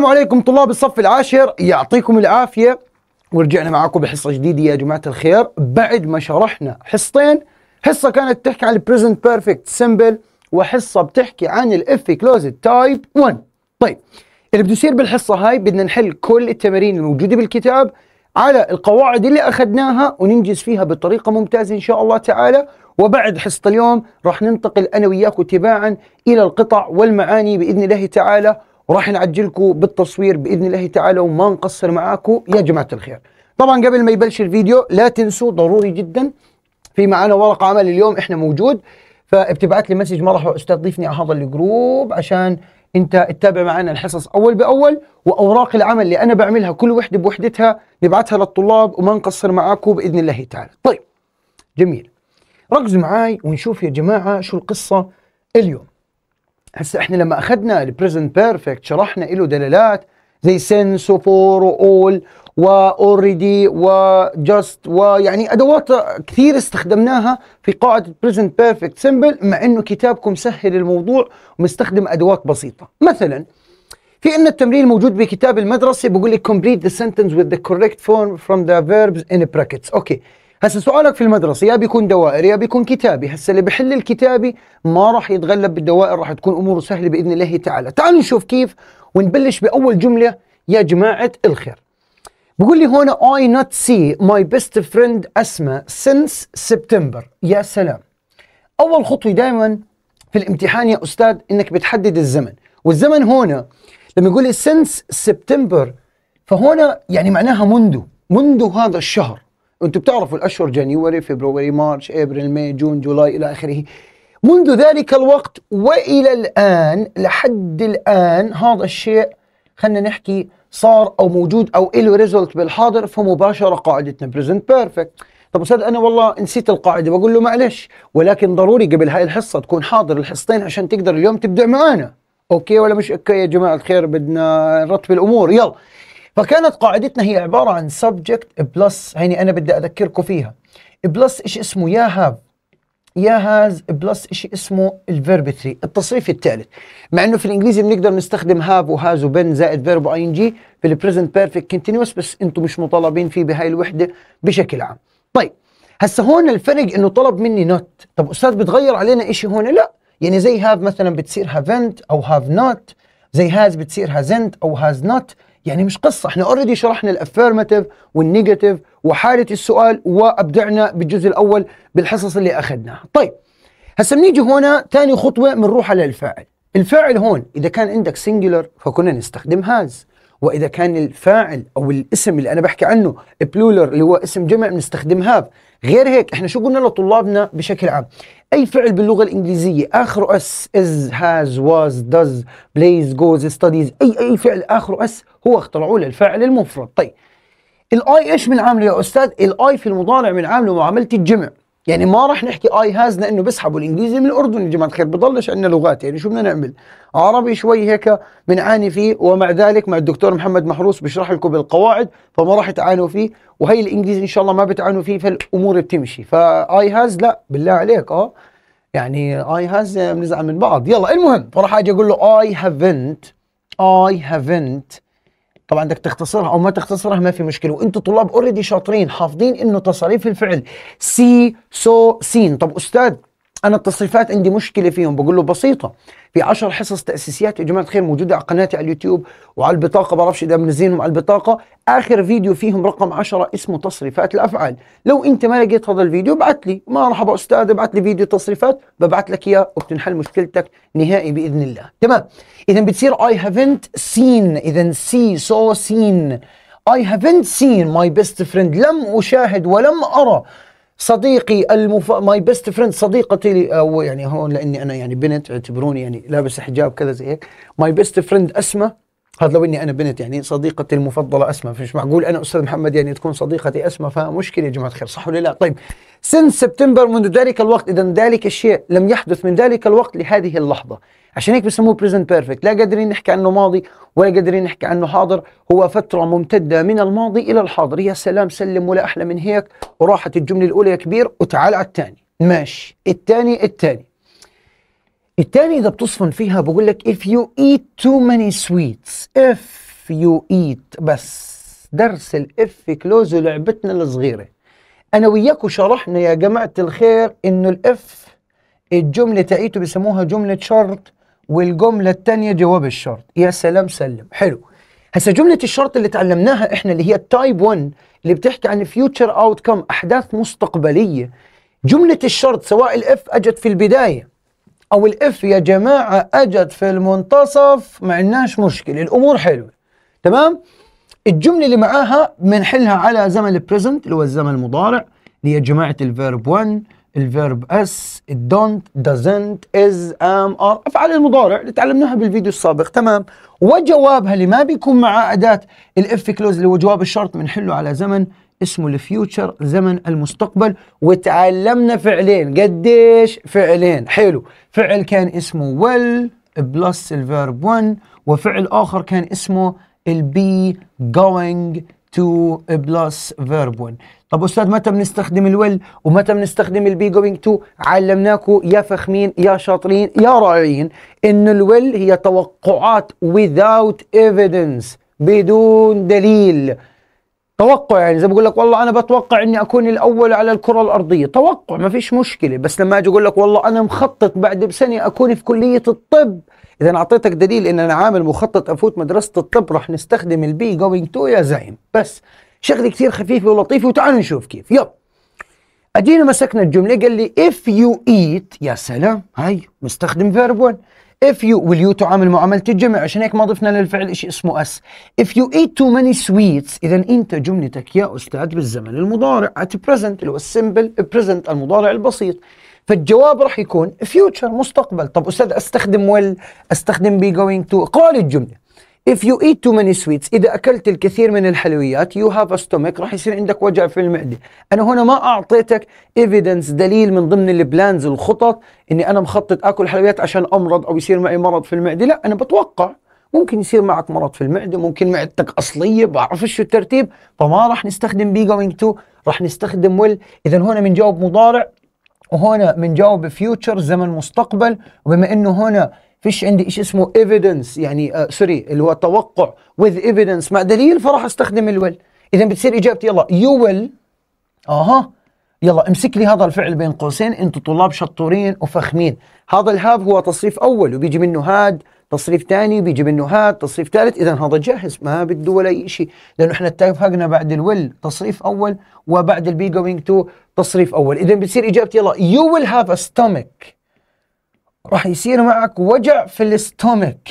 السلام عليكم طلاب الصف العاشر يعطيكم العافية ورجعنا معاكم بحصة جديدة يا جماعة الخير بعد ما شرحنا حصتين حصة كانت تحكي عن البريزنت بيرفكت سمبل وحصة بتحكي عن الاف كلوز تايب 1 طيب اللي بده يصير بالحصة هاي بدنا نحل كل التمارين الموجودة بالكتاب على القواعد اللي أخذناها وننجز فيها بطريقة ممتازة إن شاء الله تعالى وبعد حصة اليوم راح ننتقل أنا وياكم تباعا إلى القطع والمعاني بإذن الله تعالى وراح نعجلكم بالتصوير باذن الله تعالى وما نقصر معاكم يا جماعه الخير طبعا قبل ما يبلش الفيديو لا تنسوا ضروري جدا في معنا ورقة عمل اليوم احنا موجود فبتبعث لي مسج ما راح استضيفني على هذا الجروب عشان انت تتابع معنا الحصص اول باول واوراق العمل اللي انا بعملها كل وحده بوحدتها نبعثها للطلاب وما نقصر معاكم باذن الله تعالى طيب جميل ركزوا معاي ونشوف يا جماعه شو القصه اليوم هسا احنا لما اخذنا البريزنت بيرفكت شرحنا له دلالات زي سنس وفور واول واوريدي وجاست ويعني ادوات كثير استخدمناها في قاعده البريزنت بيرفكت سمبل مع انه كتابكم سهل الموضوع ومستخدم ادوات بسيطه مثلا في ان التمرين موجود بكتاب المدرسه بقول لك complete the sentence with the correct form from the verbs in brackets اوكي okay. هسه سؤالك في المدرسه يا بيكون دوائر يا بيكون كتابي هسه اللي بحل الكتابي ما راح يتغلب بالدوائر راح تكون اموره سهله باذن الله تعالى تعالوا نشوف كيف ونبلش باول جمله يا جماعه الخير بقول لي هنا I not see my best friend أسماء since سبتمبر يا سلام أول خطوة دائما في الامتحان يا أستاذ إنك بتحدد الزمن والزمن هنا لما يقول لي since سبتمبر فهنا يعني معناها منذ منذ هذا الشهر انتم بتعرفوا الاشهر جانيوري فبراير مارش ابريل ماي جون جولاي الى اخره منذ ذلك الوقت والى الان لحد الان هذا الشيء خلينا نحكي صار او موجود او له ريزلت بالحاضر فمباشره قاعدتنا بريزنت بيرفكت طب استاذ انا والله نسيت القاعده بقول له معلش ولكن ضروري قبل هاي الحصه تكون حاضر الحصتين عشان تقدر اليوم تبدع معانا اوكي ولا مش اوكي يا جماعه الخير بدنا نرتب الامور يلا فكانت قاعدتنا هي عبارة عن subject plus هيني أنا بدي أذكركم فيها بلس إيش اسمه يا هاف يا هاز بلس شيء اسمه الفيرب 3 التصريف الثالث مع انه في الانجليزي بنقدر نستخدم هاف وهاز وبن زائد فيرب اي ان جي في البريزنت بيرفكت كونتينوس بس انتم مش مطالبين فيه بهاي الوحده بشكل عام طيب هسه هون الفرق انه طلب مني نوت طب استاذ بتغير علينا شيء هون لا يعني زي هاف مثلا بتصير هافنت او هاف نوت زي هاز بتصير هازنت او هاز نوت يعني مش قصه احنا اوريدي شرحنا الافيرماتيف والنيجاتيف وحاله السؤال وابدعنا بالجزء الاول بالحصص اللي اخذناها طيب هسه بنيجي هنا ثاني خطوه بنروح على الفاعل الفاعل هون اذا كان عندك سنجلر فكنا نستخدم هاز واذا كان الفاعل او الاسم اللي انا بحكي عنه بلولر اللي هو اسم جمع بنستخدم هاف غير هيك احنا شو قلنا لطلابنا بشكل عام اي فعل باللغه الانجليزيه اخره اس از هاز واز داز بلايز جوز ستاديز اي اي فعل اخره اس هو اخترعوه للفعل المفرد طيب الاي ايش من عامله يا استاذ الاي في المضارع من عامله معامله الجمع يعني ما راح نحكي اي هاز لانه بيسحبوا الانجليزي من الاردن يا جماعه الخير بضلش عندنا لغات يعني شو بدنا نعمل؟ عربي شوي هيك بنعاني فيه ومع ذلك مع الدكتور محمد محروس بشرح لكم بالقواعد فما راح تعانوا فيه وهي الانجليزي ان شاء الله ما بتعانوا فيه فالامور بتمشي فاي هاز لا بالله عليك اه يعني اي هاز بنزعل من بعض يلا المهم فراح اجي اقول له اي هافنت اي هافنت طبعا بدك تختصرها او ما تختصرها ما في مشكله وانتم طلاب اوريدي شاطرين حافظين انه تصاريف الفعل سي سو سين طب استاذ انا التصريفات عندي مشكله فيهم بقول له بسيطه في 10 حصص تاسيسيات يا جماعه الخير موجوده على قناتي على اليوتيوب وعلى البطاقه بعرفش اذا منزلينهم على البطاقه اخر فيديو فيهم رقم 10 اسمه تصريفات الافعال لو انت ما لقيت هذا الفيديو ابعث لي مرحبا استاذ ابعث لي فيديو تصريفات ببعث لك اياه وبتنحل مشكلتك نهائي باذن الله تمام اذا بتصير اي هافنت سين اذا سي سو سين I haven't seen my best friend لم أشاهد ولم أرى صديقي المف... ماي بيست فريند صديقتي او آه، يعني هون لاني انا يعني بنت اعتبروني يعني لابس حجاب كذا زي هيك ماي بيست فريند اسمه هذا لو اني انا بنت يعني صديقتي المفضله اسماء فمش معقول انا استاذ محمد يعني تكون صديقتي اسماء فمشكله يا جماعه الخير صح ولا لا؟ طيب سن سبتمبر منذ ذلك الوقت اذا ذلك الشيء لم يحدث من ذلك الوقت لهذه اللحظه عشان هيك بسموه بريزنت بيرفكت لا قادرين نحكي عنه ماضي ولا قادرين نحكي عنه حاضر هو فتره ممتده من الماضي الى الحاضر يا سلام سلم ولا احلى من هيك وراحت الجمله الاولى يا كبير وتعال على الثاني ماشي الثاني الثاني التاني اذا بتصفن فيها بقول لك if you eat too many sweets if you eat بس درس الاف كلوز لعبتنا الصغيره انا وياكم شرحنا يا جماعه الخير انه الاف الجمله تاعيته بسموها جمله شرط والجمله الثانيه جواب الشرط يا سلام سلم حلو هسه جمله الشرط اللي تعلمناها احنا اللي هي التايب 1 اللي بتحكي عن فيوتشر اوت كم احداث مستقبليه جمله الشرط سواء الاف اجت في البدايه او الاف يا جماعه اجت في المنتصف ما عندناش مشكله الامور حلوه تمام الجمله اللي معاها بنحلها على زمن البريزنت اللي هو الزمن المضارع اللي هي جماعه الفيرب 1 الفيرب اس الدونت دازنت از ام ار افعال المضارع اللي تعلمناها بالفيديو السابق تمام وجوابها اللي ما بيكون مع اداه الاف كلوز اللي هو جواب الشرط بنحله على زمن اسمه الفيوتشر زمن المستقبل وتعلمنا فعلين قديش فعلين حلو فعل كان اسمه ويل بلس الفيرب 1 وفعل آخر كان اسمه البي جوينج تو بلس فيرب 1 طب أستاذ متى بنستخدم الويل ومتى بنستخدم البي جوينج تو علمناكم يا فخمين يا شاطرين يا رائعين إن الويل هي توقعات without evidence بدون دليل توقع يعني زي بقول لك والله انا بتوقع اني اكون الاول على الكره الارضيه توقع ما فيش مشكله بس لما اجي اقول لك والله انا مخطط بعد بسنه اكون في كليه الطب اذا اعطيتك دليل ان انا عامل مخطط افوت مدرسه الطب راح نستخدم البي جوينج تو يا زعيم بس شغله كثير خفيفه ولطيفه وتعالوا نشوف كيف يلا اجينا مسكنا الجمله قال لي اف يو ايت يا سلام هاي مستخدم فيرب 1 if you will you تعامل معاملة الجمع عشان هيك ما ضفنا للفعل شيء اسمه اس if you eat too many sweets إذا أنت جملتك يا أستاذ بالزمن المضارع at present اللي هو السمبل present المضارع البسيط فالجواب راح يكون future مستقبل طب أستاذ أستخدم will أستخدم be going to قال الجملة if you eat too many sweets اذا اكلت الكثير من الحلويات you have a stomach راح يصير عندك وجع في المعده انا هنا ما اعطيتك evidence دليل من ضمن البلانز الخطط اني انا مخطط اكل حلويات عشان امرض او يصير معي مرض في المعده لا انا بتوقع ممكن يصير معك مرض في المعده ممكن معدتك اصليه بعرفش شو الترتيب فما راح نستخدم بي going to راح نستخدم will اذا هنا بنجاوب مضارع وهنا بنجاوب future زمن مستقبل وبما انه هنا فيش عندي شيء اسمه ايفيدنس يعني آه سوري اللي هو توقع وذ ايفيدنس مع دليل فراح استخدم الويل اذا بتصير اجابتي يلا يو ويل اها يلا امسك لي هذا الفعل بين قوسين انتم طلاب شطورين وفخمين هذا الهاف هو تصريف اول وبيجي منه هاد تصريف ثاني بيجي منه هاد تصريف ثالث اذا هذا جاهز ما بده ولا اي شيء لانه احنا اتفقنا بعد الويل تصريف اول وبعد البي جوينج تو تصريف اول اذا بتصير اجابتي يلا يو ويل هاف ا ستومك راح يصير معك وجع في الاستومك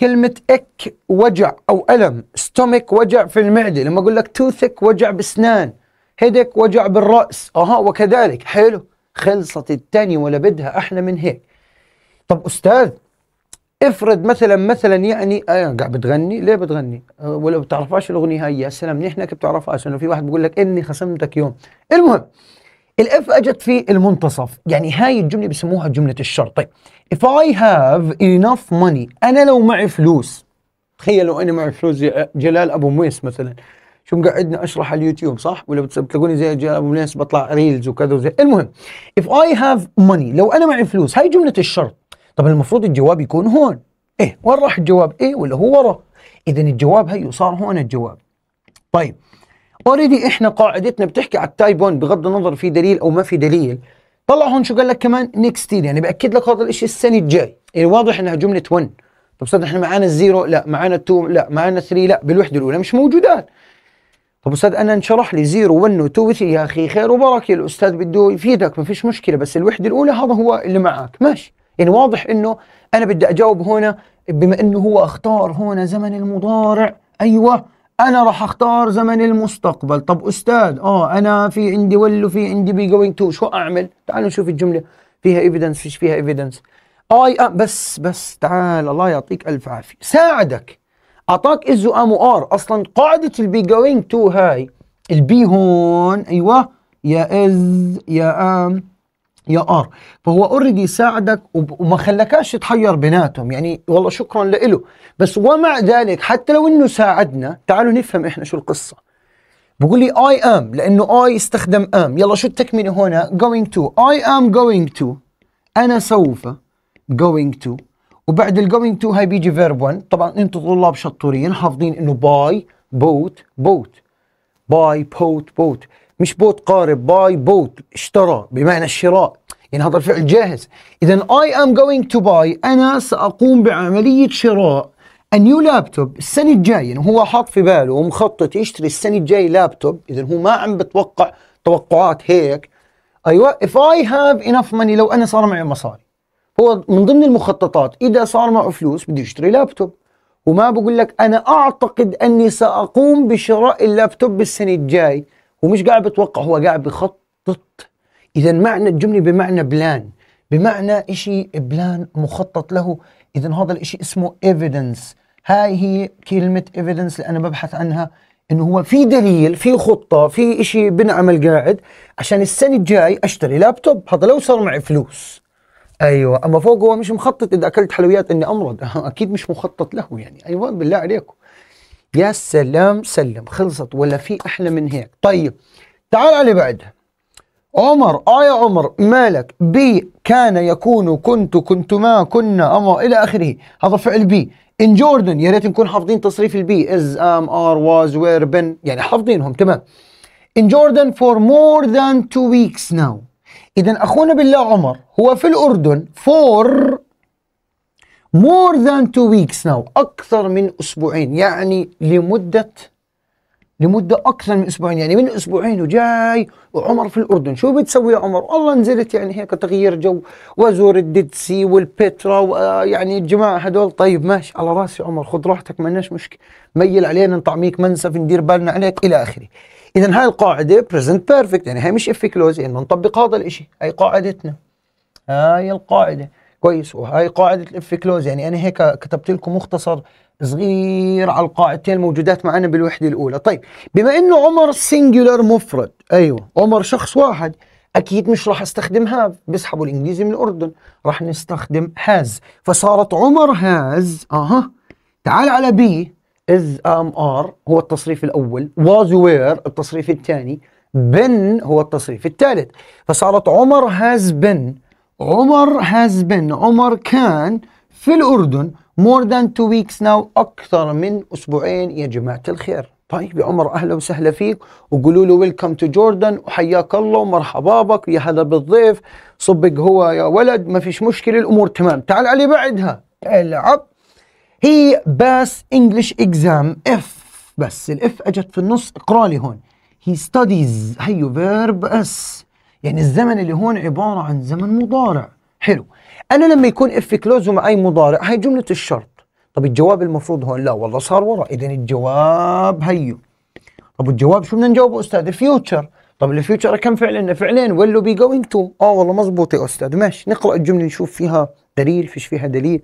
كلمة اك وجع أو ألم ستومك وجع في المعدة لما أقول لك توثك وجع بسنان هيدك وجع بالرأس أها وكذلك حلو خلصت التانية ولا بدها أحلى من هيك طب أستاذ افرض مثلا مثلا يعني آه قاعد بتغني ليه بتغني ولو أه، ولا بتعرفهاش الأغنية هاي يا سلام منيح إنك بتعرفهاش إنه في واحد بيقول لك إني خصمتك يوم المهم الاف اجت في المنتصف يعني هاي الجمله بسموها جمله الشرط طيب if I have enough money انا لو معي فلوس تخيلوا انا معي فلوس جلال ابو مويس مثلا شو مقعدنا اشرح على اليوتيوب صح ولا بتلاقوني زي جلال ابو مويس بطلع ريلز وكذا وزي المهم if I have money لو انا معي فلوس هاي جمله الشرط طب المفروض الجواب يكون هون ايه وين راح الجواب ايه ولا هو ورا اذا الجواب هي صار هون الجواب طيب اوريدي احنا قاعدتنا بتحكي على التايب 1 بغض النظر في دليل او ما في دليل طلع هون شو قال لك كمان نيكست يعني باكد لك هذا الشيء السنه الجاي يعني واضح انها جمله 1 طب استاذ احنا معانا الزيرو لا معانا التو لا معانا 3 لا بالوحده الاولى مش موجودات طب استاذ انا انشرح لي زيرو 1 و 2 و 3 يا اخي خير وبركه الاستاذ بده يفيدك ما فيش مشكله بس الوحده الاولى هذا هو اللي معك ماشي يعني واضح انه انا بدي اجاوب هنا بما انه هو اختار هنا زمن المضارع ايوه انا راح اختار زمن المستقبل طب استاذ اه انا في عندي ويل وفي عندي بي جوينج تو شو اعمل تعالوا نشوف الجمله فيها ايفيدنس فيش فيها ايفيدنس اي آه بس بس تعال الله يعطيك الف عافيه ساعدك اعطاك از وام وار اصلا قاعده البي جوينج تو هاي البي هون ايوه يا از يا ام يا ار فهو اوريدي ساعدك وما خلاكش تحير بيناتهم يعني والله شكرا له بس ومع ذلك حتى لو انه ساعدنا تعالوا نفهم احنا شو القصه بقول لي اي ام لانه اي استخدم ام يلا شو التكمله هنا going to اي ام going to انا سوف going to وبعد الجوينج تو هاي بيجي فيرب 1 طبعا انتم طلاب شطورين حافظين انه باي بوت بوت باي بوت بوت مش بوت قارب باي بوت اشترى بمعنى الشراء يعني هذا الفعل جاهز اذا اي ام جوينج تو باي انا ساقوم بعمليه شراء انيو لابتوب السنه الجايه يعني هو حاط في باله ومخطط يشتري السنه الجايه لابتوب اذا هو ما عم بتوقع توقعات هيك ايوه اف اي هاف انف ماني لو انا صار معي مصاري هو من ضمن المخططات اذا صار معه فلوس بده يشتري لابتوب وما بقول لك انا اعتقد اني ساقوم بشراء اللابتوب السنه الجاي ومش قاعد بتوقع هو قاعد بخطط اذا معنى الجمله بمعنى بلان بمعنى شيء بلان مخطط له اذا هذا الشيء اسمه ايفيدنس هاي هي كلمه ايفيدنس اللي انا ببحث عنها انه هو في دليل في خطه في شيء بنعمل قاعد عشان السنه الجاي اشتري لابتوب هذا لو صار معي فلوس ايوه اما فوق هو مش مخطط اذا اكلت حلويات اني امرض اكيد مش مخطط له يعني ايوه بالله عليكم يا سلام سلم خلصت ولا في احلى من هيك طيب تعال على بعدها عمر اه يا عمر مالك بي كان يكون كنت كنتما كنا اما الى اخره هذا فعل بي ان جوردن يا ريت نكون حافظين تصريف البي از ام ار واز وير بن يعني حافظينهم تمام ان جوردن فور مور ذان تو ويكس ناو اذا اخونا بالله عمر هو في الاردن فور more than two weeks now أكثر من أسبوعين يعني لمدة لمدة أكثر من أسبوعين يعني من أسبوعين وجاي وعمر في الأردن شو بتسوي يا عمر والله نزلت يعني هيك تغيير جو وأزور سي والبترا ويعني آه، الجماعة هدول طيب ماشي على راسي عمر خذ راحتك لناش مشكلة ميل علينا نطعميك منسف ندير بالنا عليك إلى آخره إذا هاي القاعدة بريزنت بيرفكت يعني هي مش إف كلوز يعني نطبق هذا الإشي هاي قاعدتنا هاي القاعدة كويس وهي قاعده الاف كلوز يعني انا هيك كتبت لكم مختصر صغير على القاعدتين الموجودات معنا بالوحده الاولى طيب بما انه عمر سنجولار مفرد ايوه عمر شخص واحد اكيد مش راح استخدم هاف بيسحبوا الانجليزي من الاردن راح نستخدم هاز فصارت عمر هاز اها تعال على بي از ام ار هو التصريف الاول واز وير التصريف الثاني بن هو التصريف الثالث فصارت عمر هاز بن عمر has been عمر كان في الأردن more than two weeks now أكثر من أسبوعين يا جماعة الخير طيب يا عمر أهلا وسهلا فيك وقولوا له ويلكم تو جوردن وحياك الله ومرحبا بك يا هلا بالضيف صبق هو يا ولد ما فيش مشكلة الأمور تمام تعال علي بعدها العب هي باس انجلش اكزام اف بس الاف اجت في النص اقرا لي هون هي ستاديز هيو فيرب اس يعني الزمن اللي هون عبارة عن زمن مضارع حلو أنا لما يكون اف كلوز أي مضارع هاي جملة الشرط طب الجواب المفروض هون لا والله صار ورا إذا الجواب هيو طب الجواب شو بدنا نجاوبه أستاذ الفيوتشر طب الفيوتشر كم فعل لنا فعلين ويل بي جوينج تو اه والله مزبوط يا استاذ ماشي نقرا الجمله نشوف فيها دليل فيش فيها دليل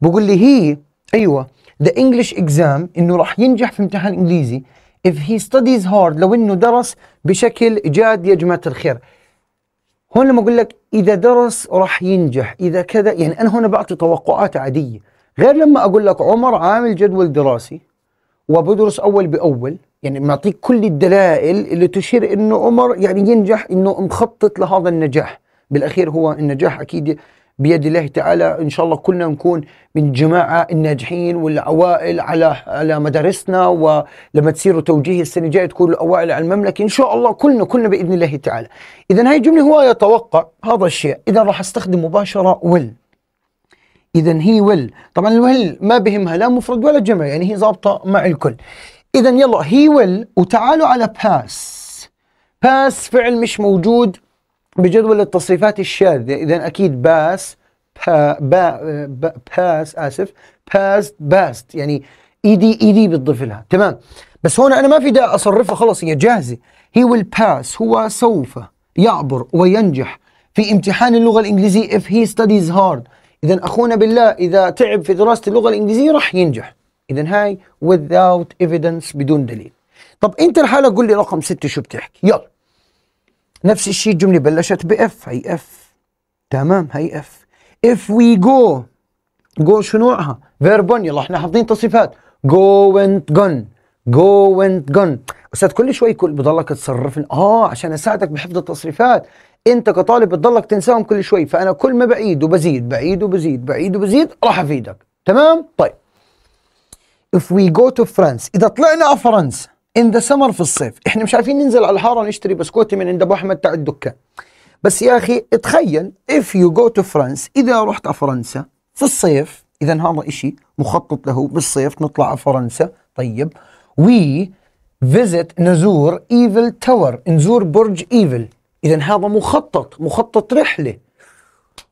بقول لي هي ايوه ذا انجلش اكزام انه راح ينجح في امتحان انجليزي اف هي ستاديز هارد لو انه درس بشكل جاد يا جماعه الخير هون لما اقول لك اذا درس راح ينجح اذا كذا يعني انا هنا بعطي توقعات عاديه غير لما اقول لك عمر عامل جدول دراسي وبدرس اول باول يعني معطيك كل الدلائل اللي تشير انه عمر يعني ينجح انه مخطط لهذا النجاح بالاخير هو النجاح اكيد بيد الله تعالى ان شاء الله كلنا نكون من الجماعه الناجحين والاوائل على على مدارسنا ولما تصيروا توجيه السنه الجايه تكونوا الاوائل على المملكه ان شاء الله كلنا كلنا باذن الله تعالى. اذا هاي الجمله هو يتوقع هذا الشيء، اذا راح استخدم مباشره ول. اذا هي ول، طبعا الول ما بهمها لا مفرد ولا جمع يعني هي ظابطه مع الكل. اذا يلا هي ول وتعالوا على باس. باس فعل مش موجود بجدول التصريفات الشاذة إذا أكيد باس با با با باس آسف باست باست يعني اي دي اي دي بتضيف لها تمام بس هون أنا ما في داعي أصرفها خلص هي جاهزة هي ويل باس هو سوف يعبر وينجح في امتحان اللغة الإنجليزية if he studies hard إذا أخونا بالله إذا تعب في دراسة اللغة الإنجليزية راح ينجح إذا هاي without evidence بدون دليل طب أنت الحالة قول لي رقم ستة شو بتحكي يلا نفس الشيء الجملة بلشت بإف هي إف تمام هي إف إف وي جو جو شو نوعها؟ فيربون يلا احنا حافظين تصريفات جو وينت جون جو وينت جون أستاذ كل شوي كل بضلك تصرفني آه عشان أساعدك بحفظ التصريفات أنت كطالب بتضلك تنساهم كل شوي فأنا كل ما بعيد وبزيد بعيد وبزيد بعيد وبزيد راح أفيدك تمام؟ طيب if we go to France إذا طلعنا على فرنسا ان ذا سمر في الصيف احنا مش عارفين ننزل على الحاره نشتري بسكوت من عند ابو احمد تاع الدكان بس يا اخي تخيل اف يو جو تو فرانس اذا رحت على فرنسا في الصيف اذا هذا شيء مخطط له بالصيف نطلع على فرنسا طيب وي فيزيت نزور ايفل تاور نزور برج ايفل اذا هذا مخطط مخطط رحله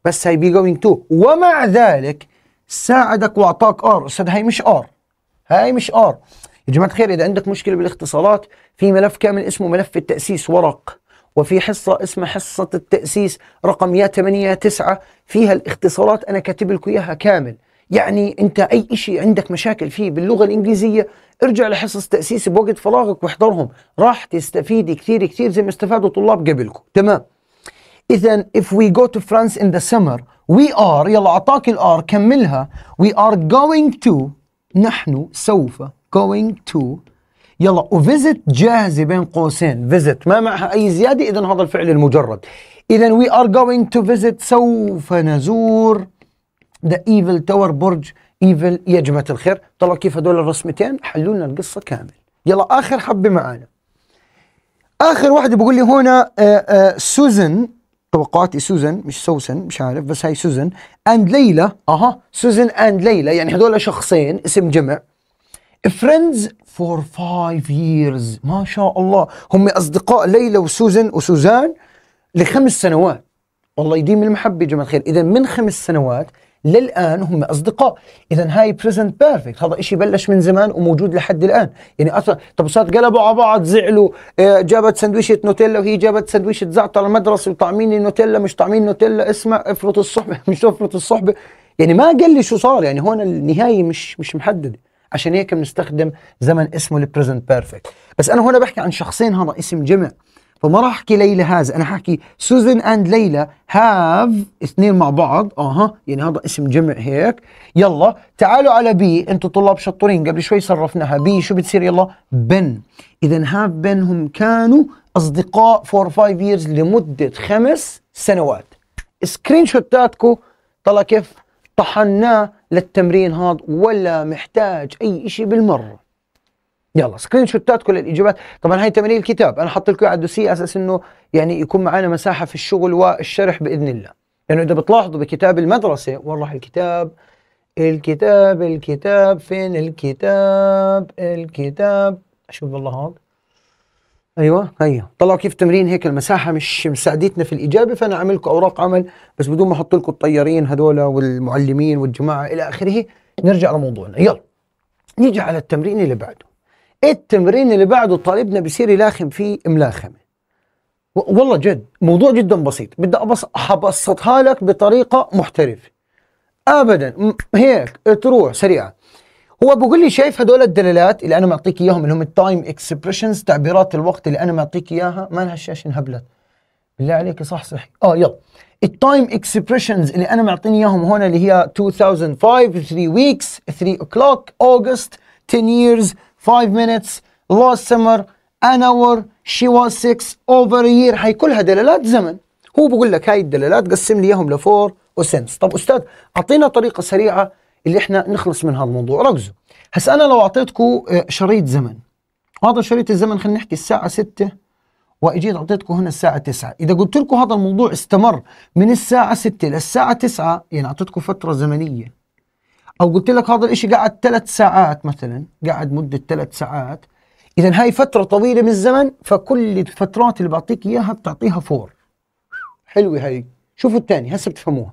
بس هاي بي جوينج تو ومع ذلك ساعدك واعطاك ار استاذ هاي مش ار هاي مش ار يا جماعه الخير اذا عندك مشكله بالاختصارات في ملف كامل اسمه ملف التاسيس ورق وفي حصه اسمها حصه التاسيس رقم يا 8 يا 9 فيها الاختصارات انا كاتب لكم اياها كامل يعني انت اي شيء عندك مشاكل فيه باللغه الانجليزيه ارجع لحصص تاسيس بوقت فراغك واحضرهم راح تستفيد كثير كثير زي ما استفادوا طلاب قبلكم تمام اذا if we go to France in the summer we are يلا اعطاك الار كملها we are going to نحن سوف going to يلا وفيزت جاهزه بين قوسين فيزت ما معها اي زياده اذا هذا الفعل المجرد اذا وي ار جوينج تو فيزت سوف نزور ذا ايفل تاور برج ايفل يا جماعه الخير طلعوا كيف هذول الرسمتين حلوا لنا القصه كامل يلا اخر حبه معانا اخر واحده بقول لي هنا آآ آه، آآ آه، سوزن توقعاتي سوزن مش سوسن مش عارف بس هاي سوزن اند ليلى اها سوزن اند ليلى يعني هذول شخصين اسم جمع فريندز فور فايف ييرز ما شاء الله هم اصدقاء ليلى وسوزن وسوزان لخمس سنوات والله يديم المحبه يا جماعه الخير اذا من خمس سنوات للان هم اصدقاء اذا هاي بريزنت بيرفكت هذا إشي بلش من زمان وموجود لحد الان يعني اصلا طب صارت قلبوا على بعض زعلوا آه، جابت سندويشه نوتيلا وهي جابت سندويشه زعتر المدرسه وطعمين النوتيلا مش طعمين نوتيلا اسمع افرط الصحبه مش افرط الصحبه يعني ما قال لي شو صار يعني هون النهايه مش مش محدده عشان هيك بنستخدم زمن اسمه البريزنت بيرفكت بس انا هنا بحكي عن شخصين هذا اسم جمع فما راح احكي ليلى هذا انا حاحكي سوزن اند ليلى هاف اثنين مع بعض اها يعني هذا اسم جمع هيك يلا تعالوا على بي انتم طلاب شطورين قبل شوي صرفناها بي شو بتصير يلا بن اذا هاف بن هم كانوا اصدقاء فور فايف ييرز لمده خمس سنوات سكرين شوتاتكم طلع كيف طحناه للتمرين هذا ولا محتاج اي شيء بالمره يلا سكرين شوتات كل الاجابات طبعا هاي تمارين الكتاب انا حط لكم على الدوسي اساس انه يعني يكون معنا مساحه في الشغل والشرح باذن الله لانه يعني اذا بتلاحظوا بكتاب المدرسه وين راح الكتاب الكتاب الكتاب فين الكتاب الكتاب اشوف والله هذا ايوه هي أيوة. طلعوا كيف تمرين هيك المساحه مش مساعدتنا في الاجابه فانا اعمل لكم اوراق عمل بس بدون ما احط لكم الطيارين هذول والمعلمين والجماعه الى اخره نرجع لموضوعنا يلا نيجي على التمرين اللي بعده إيه التمرين اللي بعده طالبنا بصير يلاخم فيه ملاخمه والله جد موضوع جدا بسيط بدي ابسطها لك بطريقه محترفه ابدا هيك تروح سريعه هو بقول لي شايف هدول الدلالات اللي انا معطيك اياهم اللي هم التايم اكسبريشنز تعبيرات الوقت اللي انا معطيك اياها ما لها الشاشه انهبلت بالله عليك صح صح اه يلا التايم اكسبريشنز اللي انا معطيني اياهم هون اللي هي 2005 3 ويكس 3 اوكلوك اوغست 10 ييرز 5 minutes last summer an hour she was 6 over a year هي كلها دلالات زمن هو بقول لك هاي الدلالات قسم لي اياهم لفور وسنس طب استاذ اعطينا طريقه سريعه اللي احنا نخلص من هذا الموضوع ركزوا هسا انا لو اعطيتكم آه، شريط زمن هذا شريط الزمن خلينا نحكي الساعه 6 واجيت اعطيتكم هنا الساعه 9 اذا قلت لكم هذا الموضوع استمر من الساعه 6 للساعه 9 يعني اعطيتكم فتره زمنيه او قلت لك هذا الشيء قعد ثلاث ساعات مثلا قعد مده ثلاث ساعات اذا هاي فتره طويله من الزمن فكل الفترات اللي بعطيك اياها بتعطيها فور حلوه هاي شوفوا الثاني هسه بتفهموها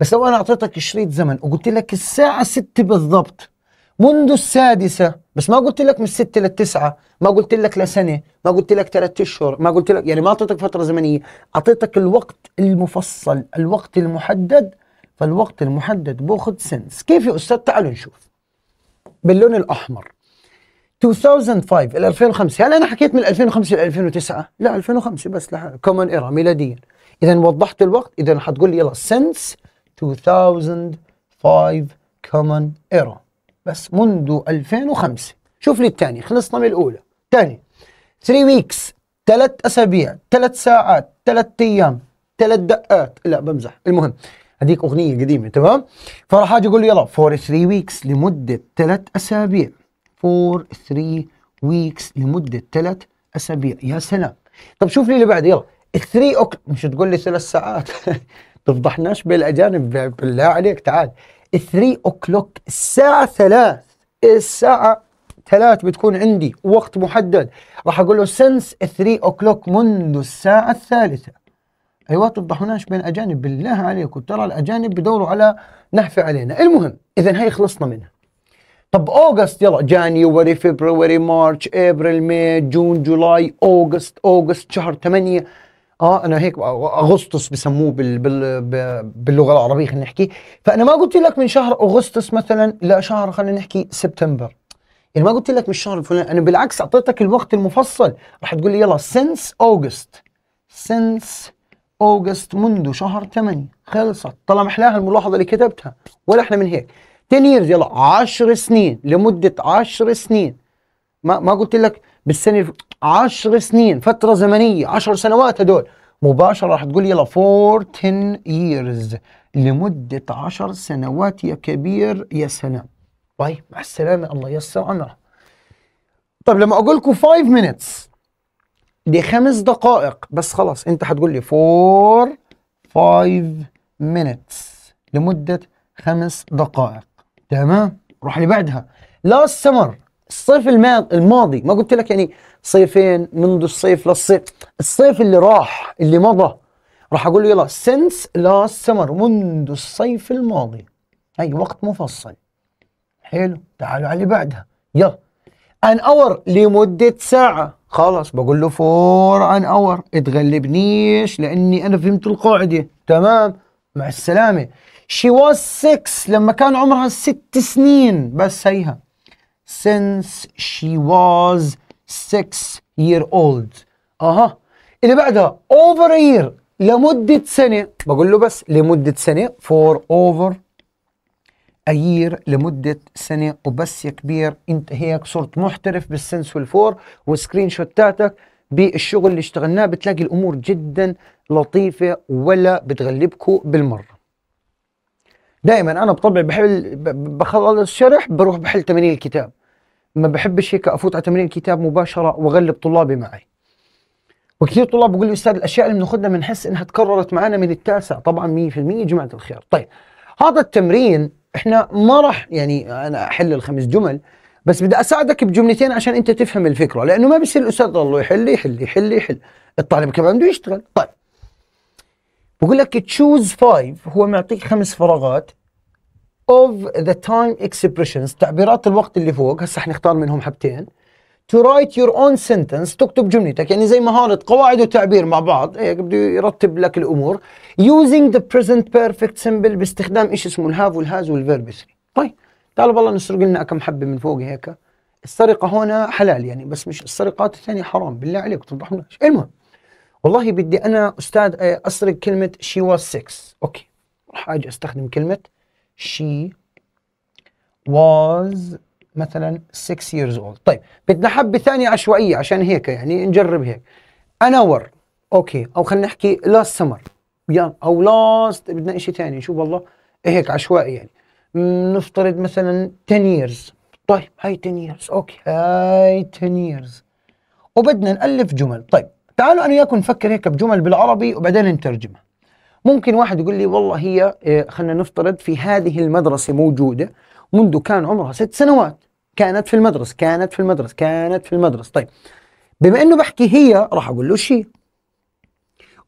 بس لو انا اعطيتك شريط زمن وقلت لك الساعه 6 بالضبط منذ السادسة بس ما قلت لك من الستة للتسعة ما قلت لك لسنة ما قلت لك ثلاثة أشهر ما قلت لك يعني ما أعطيتك فترة زمنية أعطيتك الوقت المفصل الوقت المحدد فالوقت المحدد بأخذ سنس كيف يا أستاذ تعالوا نشوف باللون الأحمر 2005 إلى 2005 هل أنا حكيت من 2005 إلى 2009 لا 2005 بس لحالها كومن إيرا ميلاديا إذا وضحت الوقت إذا حتقول لي يلا سنس 2005 كومن era بس منذ 2005 شوف لي الثاني خلصنا من الاولى ثاني 3 ويكس ثلاث اسابيع ثلاث ساعات ثلاث ايام ثلاث دقات لا بمزح المهم هذيك اغنيه قديمه تمام فراح اجي اقول له يلا فور 3 ويكس لمده ثلاث اسابيع فور 3 ويكس لمده ثلاث اسابيع يا سلام طب شوف لي اللي بعد يلا 3 اوك مش تقول لي ثلاث ساعات تفضحناش بالاجانب بالله عليك تعال 3 اوكلوك الساعه 3 الساعه 3 بتكون عندي وقت محدد راح اقول له سنس 3 اوكلوك منذ الساعه الثالثه ايوه تفضحوناش بين اجانب بالله عليكم ترى الاجانب بدوروا على نحف علينا المهم اذا هي خلصنا منها طب اوغست يلا جانيوري فبراير مارش ابريل ماي جون جولاي اوغست اوغست شهر 8 اه انا هيك اغسطس بسموه بال بال باللغه العربيه خلينا نحكي فانا ما قلت لك من شهر اغسطس مثلا لشهر خلينا نحكي سبتمبر يعني ما قلت لك من الشهر الفلاني انا بالعكس اعطيتك الوقت المفصل راح تقول لي يلا سينس اوغست سينس اوغست منذ شهر 8 خلصت طلع محلاها الملاحظه اللي كتبتها ولا احنا من هيك 10 years يلا 10 سنين لمده 10 سنين ما ما قلت لك بالسنه 10 سنين فتره زمنيه 10 سنوات هدول مباشره راح تقول يلا 10 years لمده 10 سنوات يا كبير يا سلام طيب مع السلامه الله ييسر عمره طيب لما اقول لكم 5 minutes دي خمس دقائق بس خلاص انت حتقول لي 4 5 minutes لمده خمس دقائق تمام روح اللي بعدها لاست سمر الصيف الماضي ما قلت لك يعني صيفين منذ الصيف للصيف الصيف اللي راح اللي مضى راح اقول له يلا سنس لاست سمر منذ الصيف الماضي هي وقت مفصل حلو تعالوا على اللي بعدها يلا ان اور لمدة ساعة خلاص بقول له فور ان اور اتغلبنيش لاني انا فهمت القاعدة تمام مع السلامة شي واز 6 لما كان عمرها ست سنين بس هيها since she was six year old اها اللي بعدها over a year لمدة سنة بقول له بس لمدة سنة for over a year لمدة سنة وبس يا كبير انت هيك صرت محترف بالسنس والفور وسكرين شوتاتك بالشغل اللي اشتغلناه بتلاقي الامور جدا لطيفة ولا بتغلبكم بالمرة دائما انا بطبعي بحل بخلص شرح بروح بحل تمارين الكتاب ما بحبش هيك افوت على تمرين الكتاب مباشره واغلب طلابي معي وكثير طلاب بيقول لي استاذ الاشياء اللي بناخذها بنحس انها تكررت معنا من التاسع طبعا 100% يا جماعه الخير طيب هذا التمرين احنا ما راح يعني انا احل الخمس جمل بس بدي اساعدك بجملتين عشان انت تفهم الفكره لانه ما بيصير الاستاذ الله يحل يحل يحل يحل الطالب كمان بده يشتغل طيب بقول لك تشوز فايف هو معطيك خمس فراغات of the time expressions تعبيرات الوقت اللي فوق هسه حنختار منهم حبتين to write your own sentence تكتب جملتك يعني زي مهارة قواعد وتعبير مع بعض هيك إيه، بده يرتب لك الأمور using the present perfect simple باستخدام إيش اسمه الهاف والهاز والفيرب 3 طيب تعالوا والله نسرق لنا كم حبة من فوق هيك السرقة هنا حلال يعني بس مش السرقات الثانية حرام بالله عليك تنضحناش المهم والله بدي أنا أستاذ إيه، أسرق كلمة she was six أوكي راح أجي أستخدم كلمة she was مثلا 6 years old طيب بدنا حبه ثانيه عشوائيه عشان هيك يعني نجرب هيك انا ور اوكي او خلينا نحكي last summer او last بدنا شيء ثاني شو والله هيك عشوائي يعني نفترض مثلا 10 years طيب هاي 10 years اوكي هاي 10 years وبدنا نالف جمل طيب تعالوا انا وياكم نفكر هيك بجمل بالعربي وبعدين نترجمها ممكن واحد يقول لي والله هي آه، خلينا نفترض في هذه المدرسة موجودة منذ كان عمرها ست سنوات كانت في المدرسة كانت في المدرسة كانت في المدرسة طيب بما انه بحكي هي راح اقول له شيء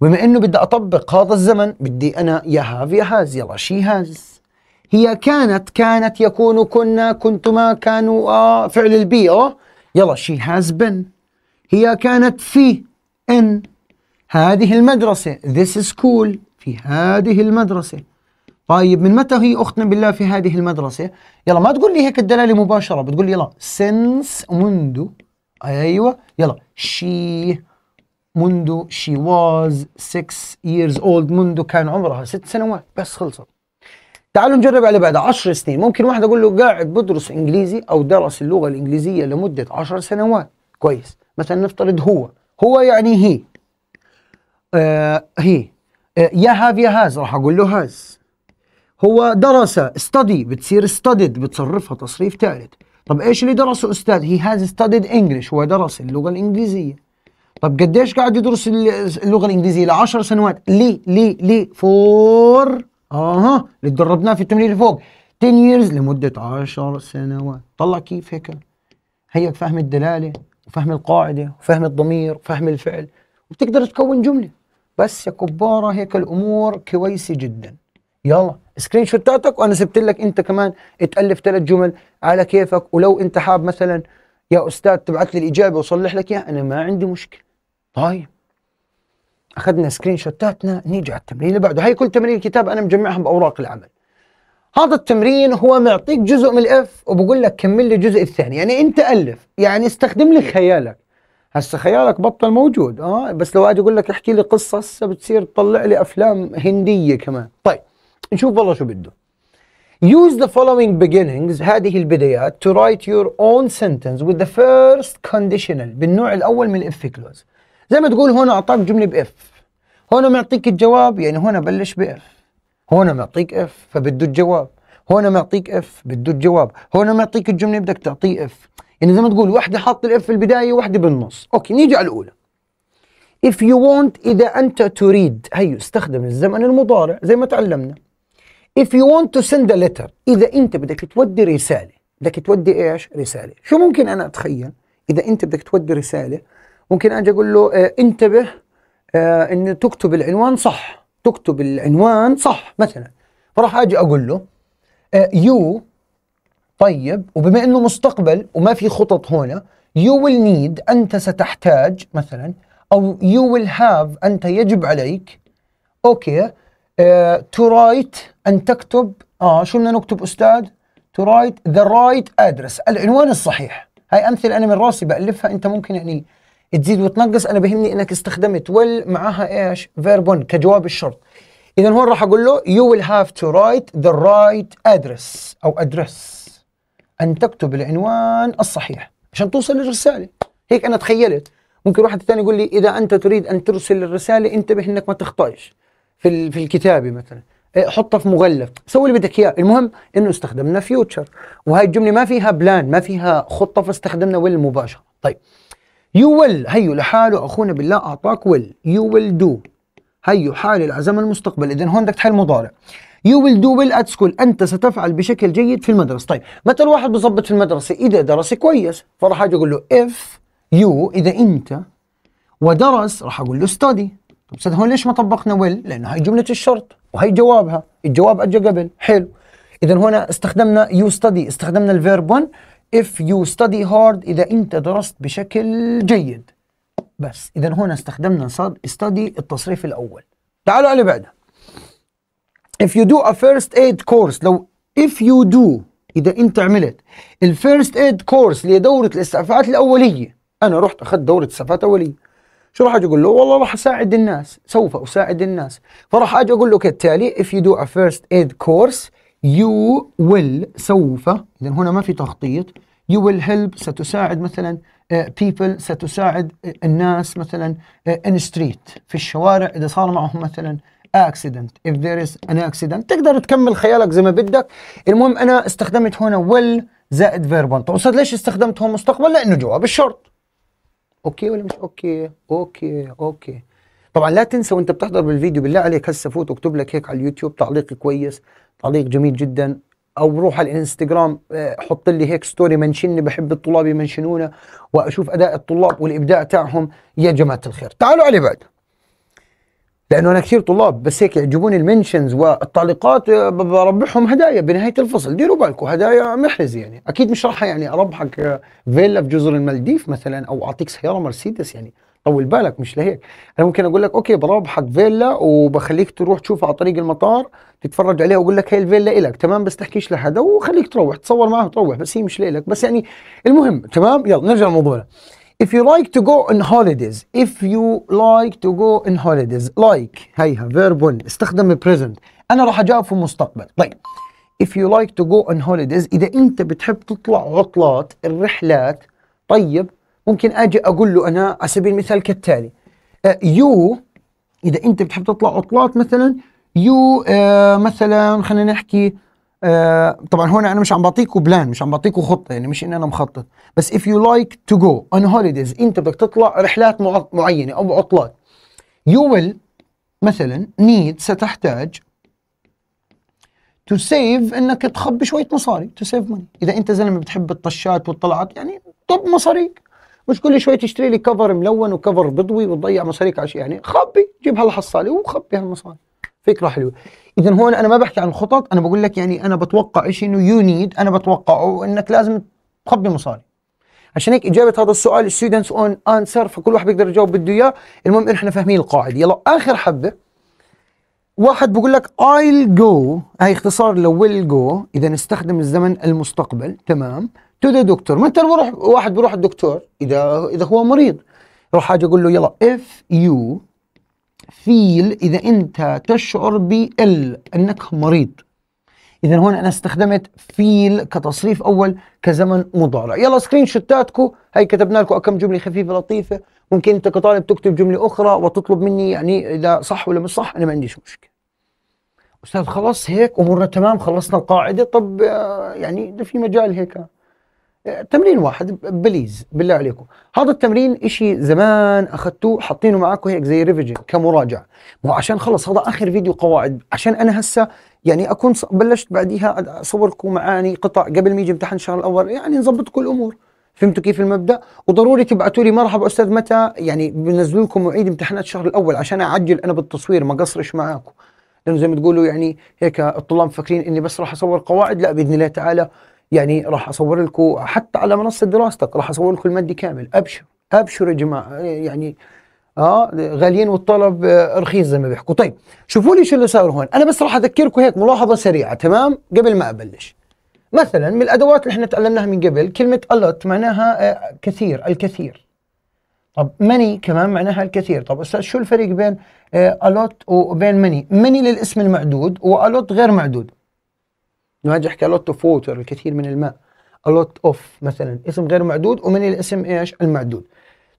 بما انه بدي اطبق هذا الزمن بدي انا يا هاف يا هاز يلا شي هاز هي كانت كانت يكون كنا كنتما كانوا آه فعل البي أوه يلا شي هاز بن هي كانت في ان هذه المدرسة this cool في هذه المدرسة طيب من متى هي أختنا بالله في هذه المدرسة يلا ما تقول لي هيك الدلالة مباشرة بتقول لي يلا سنس منذ أيوة يلا شي منذ she was six years old منذ كان عمرها ست سنوات بس خلصت تعالوا نجرب على بعد 10 سنين ممكن واحد أقول له قاعد بدرس إنجليزي أو درس اللغة الإنجليزية لمدة 10 سنوات كويس مثلا نفترض هو هو يعني هي آه هي إيه، يا هاف يا هاز راح اقول له هاز هو درس ستدي بتصير ستديد بتصرفها تصريف ثالث طب ايش اللي درسه استاذ هي هاز ستديد انجلش هو درس اللغه الانجليزيه طب قديش قاعد يدرس اللغه الانجليزيه لعشر سنوات لي لي لي فور اها اللي تدربناه في التمرين اللي فوق 10 years لمده 10 سنوات طلع كيف هيك هيك فهم الدلاله وفهم القاعده وفهم الضمير وفهم الفعل وبتقدر تكون جمله بس يا كبارة هيك الأمور كويسة جدا يلا سكرين شوتاتك وأنا سبت لك أنت كمان تألف ثلاث جمل على كيفك ولو أنت حاب مثلا يا أستاذ تبعث لي الإجابة وصلح لك إياها أنا ما عندي مشكلة طيب أخذنا سكرين شوتاتنا نيجي على التمرين اللي بعده هاي كل تمرين الكتاب أنا مجمعها بأوراق العمل هذا التمرين هو معطيك جزء من الاف وبقول لك كمل لي الجزء الثاني يعني انت الف يعني استخدم لي خيالك هسه خيالك بطل موجود اه بس لو اجي اقول لك احكي لي قصه هسه بتصير تطلع لي افلام هنديه كمان طيب نشوف والله شو بده Use the following beginnings هذه البدايات to write your own sentence with the first conditional بالنوع الأول من الإف كلوز زي ما تقول هنا أعطاك جملة بإف هنا معطيك الجواب يعني هنا بلش بإف هنا معطيك إف فبده الجواب هنا معطيك إف بده الجواب هنا معطيك الجملة بدك تعطيه إف يعني زي ما تقول واحدة حاطة الاف في البداية وواحدة بالنص أوكي نيجي على الأولى if you want إذا أنت تريد هي استخدم الزمن المضارع زي ما تعلمنا if you want to send a letter إذا أنت بدك تودي رسالة بدك تودي إيش رسالة شو ممكن أنا أتخيل إذا أنت بدك تودي رسالة ممكن أجي أقول له آه انتبه آه أنه تكتب العنوان صح تكتب العنوان صح مثلا فراح أجي أقول له آه you طيب وبما انه مستقبل وما في خطط هنا يو ويل نيد انت ستحتاج مثلا او يو ويل هاف انت يجب عليك اوكي تو آه، رايت ان تكتب اه شو بدنا نكتب استاذ تو رايت ذا رايت ادرس العنوان الصحيح هاي امثله انا من راسي بالفها انت ممكن يعني تزيد وتنقص انا بهمني انك استخدمت ويل معها ايش فيرب كجواب الشرط اذا هون راح اقول له يو ويل هاف تو رايت ذا رايت ادرس او ادرس ان تكتب العنوان الصحيح عشان توصل للرساله هيك انا تخيلت ممكن واحد ثاني يقول لي اذا انت تريد ان ترسل الرساله انتبه انك ما تخطئش في في الكتابه مثلا إيه، حطها في مغلف سوي اللي بدك اياه المهم انه استخدمنا فيوتشر وهاي الجمله ما فيها بلان ما فيها خطه فاستخدمنا ويل مباشره طيب يو ويل هيو لحاله اخونا بالله اعطاك ويل يو ويل دو هيو حال العزم المستقبل اذا هون بدك تحل مضارع يو ويل دو ويل ات سكول انت ستفعل بشكل جيد في المدرسه طيب متى الواحد بيظبط في المدرسه اذا درس كويس فراح اجي اقول له اف يو اذا انت ودرس راح اقول له ستادي طب استاذ هون ليش ما طبقنا ويل لانه هي جمله الشرط وهي جوابها الجواب اجى قبل حلو اذا هنا استخدمنا يو ستادي استخدمنا الفيرب 1 اف يو study hard إذا أنت درست بشكل جيد بس إذا هنا استخدمنا study التصريف الأول تعالوا على بعده if you do a first aid course لو if you do إذا أنت عملت الفيرست ايد كورس اللي هي دورة الإسعافات الأولية أنا رحت أخذت دورة إسعافات أولية شو راح أجي أقول له والله راح أساعد الناس سوف أساعد الناس فراح أجي أقول له كالتالي if you do a first aid course you will سوف إذا هنا ما في تخطيط you will help ستساعد مثلا آه، people ستساعد آه، الناس مثلا آه، in street في الشوارع إذا صار معهم مثلا accident if there is an accident تقدر تكمل خيالك زي ما بدك المهم انا استخدمت هنا will زائد verb طب استاذ ليش استخدمت هون مستقبل لانه جواب الشرط اوكي ولا مش اوكي اوكي اوكي طبعا لا تنسى وانت بتحضر بالفيديو بالله عليك هسه فوت واكتب لك هيك على اليوتيوب تعليق كويس تعليق جميل جدا او روح على الانستغرام آه، حط لي هيك ستوري منشني بحب الطلاب يمنشنونا واشوف اداء الطلاب والابداع تاعهم يا جماعه الخير تعالوا علي بعد لانه انا كثير طلاب بس هيك يعجبوني المنشنز والتعليقات آه، بربحهم هدايا بنهايه الفصل ديروا بالكم هدايا محرز يعني اكيد مش راح يعني اربحك آه، فيلا في جزر المالديف مثلا او اعطيك سياره مرسيدس يعني طول بالك مش لهيك انا ممكن اقول لك اوكي بربحك فيلا وبخليك تروح تشوفها على طريق المطار تتفرج عليها واقول لك هي الفيلا لك تمام بس تحكيش لحدا وخليك تروح تصور معها وتروح بس هي مش لك بس يعني المهم تمام يلا نرجع لموضوعنا If you like to go on holidays if you like to go on holidays like هيها verb 1 استخدم present أنا راح أجاوب في المستقبل طيب if you like to go on holidays إذا أنت بتحب تطلع عطلات الرحلات طيب ممكن أجي أقول له أنا على سبيل المثال كالتالي آه، you إذا أنت بتحب تطلع عطلات مثلا you uh, مثلا خلينا نحكي آه طبعا هون انا مش عم بعطيكم بلان مش عم بعطيكم خطه يعني مش ان انا مخطط بس اف يو لايك تو جو اون هوليديز انت بدك تطلع رحلات معينه او عطلات يو ويل مثلا نيد ستحتاج تو سيف انك تخبي شويه مصاري تو سيف اذا انت زلمه بتحب الطشات والطلعات يعني طب مصاريك مش كل شوي تشتري لي كفر ملون وكفر بيضوي وتضيع مصاريك على شيء يعني خبي جيب هالحصاله وخبي هالمصاري فكره حلوه اذا هون انا ما بحكي عن خطط انا بقول لك يعني انا بتوقع شيء انه يو نيد انا بتوقعه انك لازم تخبي مصاري عشان هيك اجابه هذا السؤال ستودنتس اون انسر فكل واحد بيقدر يجاوب بده اياه المهم احنا فاهمين القاعده يلا اخر حبه واحد بقول لك I'll go هي اختصار لو will go إذا استخدم الزمن المستقبل تمام to the doctor متى بروح واحد بروح الدكتور إذا إذا هو مريض راح أجي أقول له يلا if you فيل إذا أنت تشعر بال أنك مريض إذا هون أنا استخدمت فيل كتصريف أول كزمن مضارع يلا سكرين شوتاتكم هي كتبنا لكم كم جملة خفيفة لطيفة ممكن أنت كطالب تكتب جملة أخرى وتطلب مني يعني إذا صح ولا مش صح أنا ما عنديش مشكلة أستاذ خلص هيك أمورنا تمام خلصنا القاعدة طب آه، يعني إذا في مجال هيك تمرين واحد بليز بالله عليكم هذا التمرين اشي زمان اخذتوه حاطينه معاكم هيك زي ريفيجن كمراجعه مو عشان خلص هذا اخر فيديو قواعد عشان انا هسه يعني اكون بلشت بعديها اصوركم معاني قطع قبل ما يجي امتحان الشهر الاول يعني نظبط كل الامور فهمتوا كيف المبدا وضروري تبعتوا لي مرحبا استاذ متى يعني بنزل لكم معيد امتحانات الشهر الاول عشان اعجل انا بالتصوير ما قصرش معاكم لانه زي ما تقولوا يعني هيك الطلاب فاكرين اني بس راح اصور قواعد لا باذن الله تعالى يعني راح اصور لكم حتى على منصه دراستك راح اصور لكم المادي كامل ابشر ابشر يا جماعه يعني اه غاليين والطلب آه، رخيص زي ما بيحكوا طيب شوفوا لي شو اللي صاير هون انا بس راح اذكركم هيك ملاحظه سريعه تمام قبل ما ابلش مثلا من الادوات اللي احنا تعلمناها من قبل كلمه الوت معناها آه، كثير الكثير طب ماني كمان معناها الكثير طب استاذ شو الفرق بين الوت آه، وبين ماني ماني للاسم المعدود والوت غير معدود نواجه لوت اوف ووتر الكثير من الماء الوت اوف مثلا اسم غير معدود ومن الاسم ايش المعدود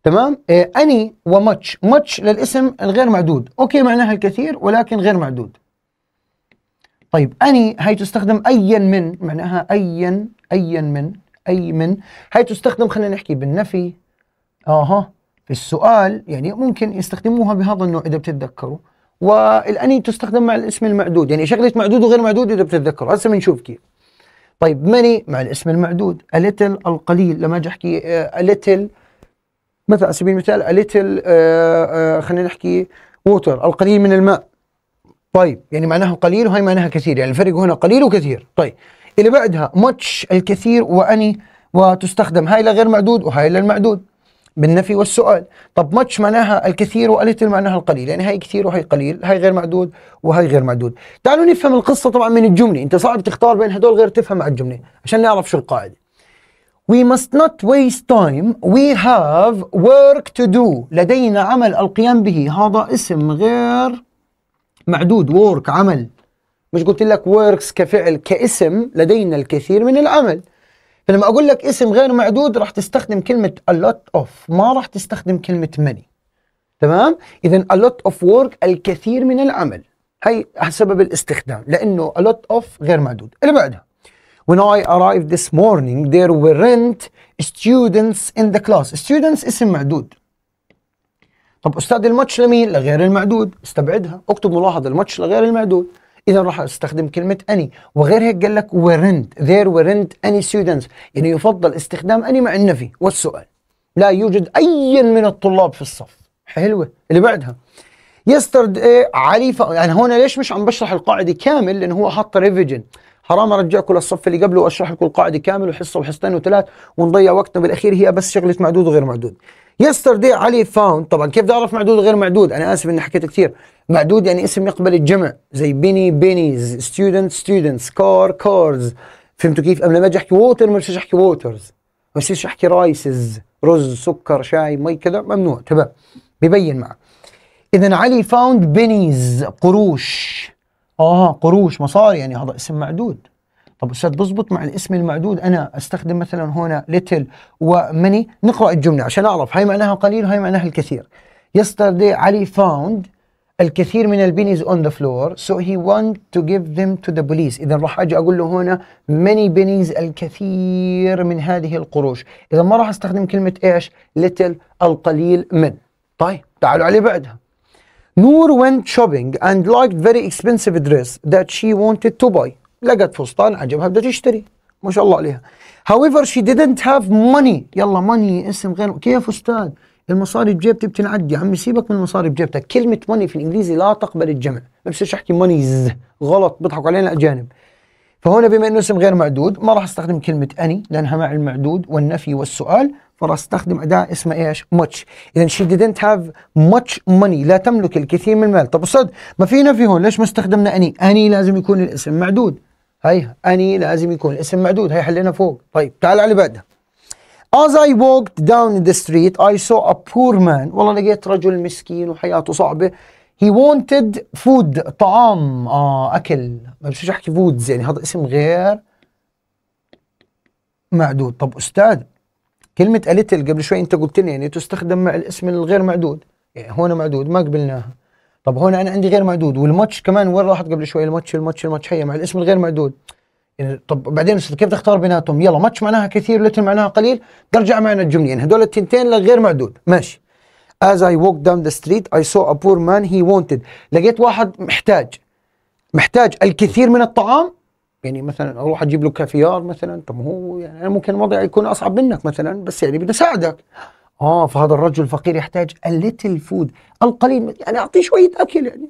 تمام إيه، اني وماتش ماتش للاسم الغير معدود اوكي معناها الكثير ولكن غير معدود طيب اني هي تستخدم ايا من معناها ايا ايا من اي من هي تستخدم خلينا نحكي بالنفي اها في السؤال يعني ممكن يستخدموها بهذا النوع اذا بتتذكروا والاني تستخدم مع الاسم المعدود يعني شغله معدود وغير معدود اذا بتتذكروا هسه بنشوف كيف طيب ماني مع الاسم المعدود اليتل القليل لما اجي احكي اليتل آه، مثلا على سبيل المثال اليتل آه، آه، خلينا نحكي ووتر القليل من الماء طيب يعني معناها قليل وهي معناها كثير يعني الفرق هنا قليل وكثير طيب اللي بعدها ماتش الكثير واني وتستخدم هاي لغير معدود وهاي للمعدود بالنفي والسؤال طب ماتش معناها الكثير وقليل معناها القليل يعني هاي كثير وهي قليل هاي غير معدود وهي غير معدود تعالوا نفهم القصة طبعا من الجملة انت صعب تختار بين هدول غير تفهم مع الجملة عشان نعرف شو القاعدة We must not waste time We have work to do لدينا عمل القيام به هذا اسم غير معدود work عمل مش قلت لك works كفعل كاسم لدينا الكثير من العمل فلما اقول لك اسم غير معدود راح تستخدم كلمه a lot of ما راح تستخدم كلمه many تمام اذا a lot of work الكثير من العمل هي سبب الاستخدام لانه a lot of غير معدود اللي بعدها When I arrived this morning there weren't students in the class students اسم معدود طب استاذ الماتش لمين؟ لغير المعدود استبعدها اكتب ملاحظه الماتش لغير المعدود اذا راح استخدم كلمه اني وغير هيك قال لك ورنت ذير ورنت اني ستودنتس يعني يفضل استخدام اني مع النفي والسؤال لا يوجد اي من الطلاب في الصف حلوه اللي بعدها يسترد علي ف... يعني هون ليش مش عم بشرح القاعده كامل لانه هو حط ريفيجن حرام ارجعكم للصف اللي قبله واشرح لكم القاعده كامل وحصه وحصتين وثلاث ونضيع وقتنا بالاخير هي بس شغله معدود وغير معدود يسترداي علي فاوند طبعا كيف بدي اعرف معدود وغير معدود انا اسف اني حكيت كثير معدود يعني اسم يقبل الجمع زي بيني بينيز ستودنت ستودنتس كار كارز فهمتوا كيف قبل لما اجي احكي ووتر ما بصيرش احكي ووترز ما بصيرش احكي رايسز رز سكر شاي مي كذا ممنوع تمام ببين معك اذا علي فاوند بينيز قروش اه قروش مصاري يعني هذا اسم معدود طب استاذ بزبط مع الاسم المعدود انا استخدم مثلا هنا ليتل وماني نقرا الجمله عشان اعرف هاي معناها قليل وهي معناها الكثير يسترداي علي فاوند الكثير من البينيز اون ذا فلور سو هي وانت تو جيف ذيم تو ذا بوليس اذا راح اجي اقول له هنا ماني بينيز الكثير من هذه القروش اذا ما راح استخدم كلمه ايش ليتل القليل من طيب تعالوا عليه بعدها نور went shopping and liked very expensive dress that she wanted to buy لقت فستان عجبها بدها تشتري ما شاء الله عليها however she didn't have money يلا money اسم غير كيف استاذ؟ المصاري بجيبتي بتنعد يا عمي سيبك من المصاري بجيبتك كلمة ماني في الإنجليزي لا تقبل الجمع ما بصيرش أحكي مانيز غلط بيضحكوا علينا الأجانب فهنا بما أنه اسم غير معدود ما راح أستخدم كلمة أني لأنها مع المعدود والنفي والسؤال راح استخدم اداه اسمها ايش؟ ماتش اذا شي didn't have much money لا تملك الكثير من المال طب استاذ ما في نفي هون ليش ما استخدمنا اني؟ اني لازم يكون الاسم معدود هي اني لازم يكون الاسم معدود هي حلينا فوق طيب تعال على اللي بعدها As I walked down the street I saw a poor man والله لقيت رجل مسكين وحياته صعبة He wanted food طعام آه أكل ما بصيرش أحكي فودز يعني هذا اسم غير معدود طب أستاذ كلمة اليتل قبل شوي انت قلت لي يعني تستخدم مع الاسم الغير معدود يعني هنا معدود ما قبلناها طب هنا انا عندي غير معدود والماتش كمان وين راحت قبل شوي الماتش الماتش الماتش هي مع الاسم الغير معدود يعني طب بعدين كيف تختار بيناتهم يلا ماتش معناها كثير ليتل معناها قليل ترجع معنا الجمله يعني هدول التنتين غير معدود ماشي As I walked down the street I saw a poor man he wanted لقيت واحد محتاج محتاج الكثير من الطعام يعني مثلا اروح اجيب له كافيار مثلا طب هو يعني انا ممكن وضعي يكون اصعب منك مثلا بس يعني بدي اساعدك اه فهذا الرجل الفقير يحتاج الليتل فود القليل يعني اعطيه شويه اكل يعني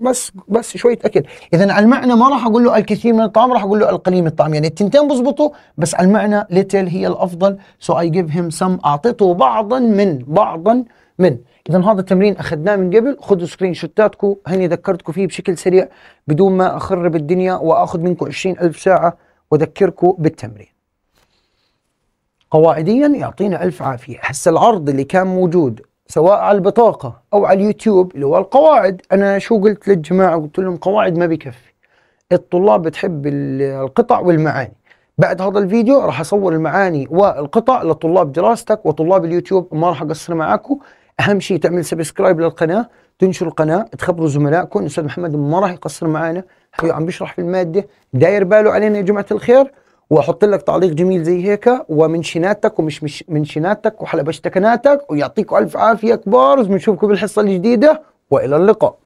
بس بس شويه اكل اذا على المعنى ما راح اقول له الكثير من الطعام راح اقول له القليل من الطعام يعني التنتين بزبطوا بس على المعنى ليتل هي الافضل سو اي جيف هيم سم اعطيته بعضا من بعضا من اذا هذا التمرين اخذناه من قبل خذوا سكرين شوتاتكم هني ذكرتكم فيه بشكل سريع بدون ما اخرب الدنيا واخذ منكم 20000 ساعه واذكركم بالتمرين قواعديا يعطينا الف عافيه هسه العرض اللي كان موجود سواء على البطاقه او على اليوتيوب اللي هو القواعد انا شو قلت للجماعه قلت لهم قواعد ما بكفي الطلاب بتحب القطع والمعاني بعد هذا الفيديو راح اصور المعاني والقطع لطلاب دراستك وطلاب اليوتيوب ما راح اقصر معاكم اهم شيء تعمل سبسكرايب للقناه تنشر القناه تخبروا زملائكم استاذ محمد ما راح يقصر معنا عم بيشرح في الماده داير باله علينا يا جماعه الخير واحط لك تعليق جميل زي هيك ومن شناتك ومش مش من شناتك وحلبشتكناتك ويعطيكم الف عافيه كبار وبنشوفكم بالحصه الجديده والى اللقاء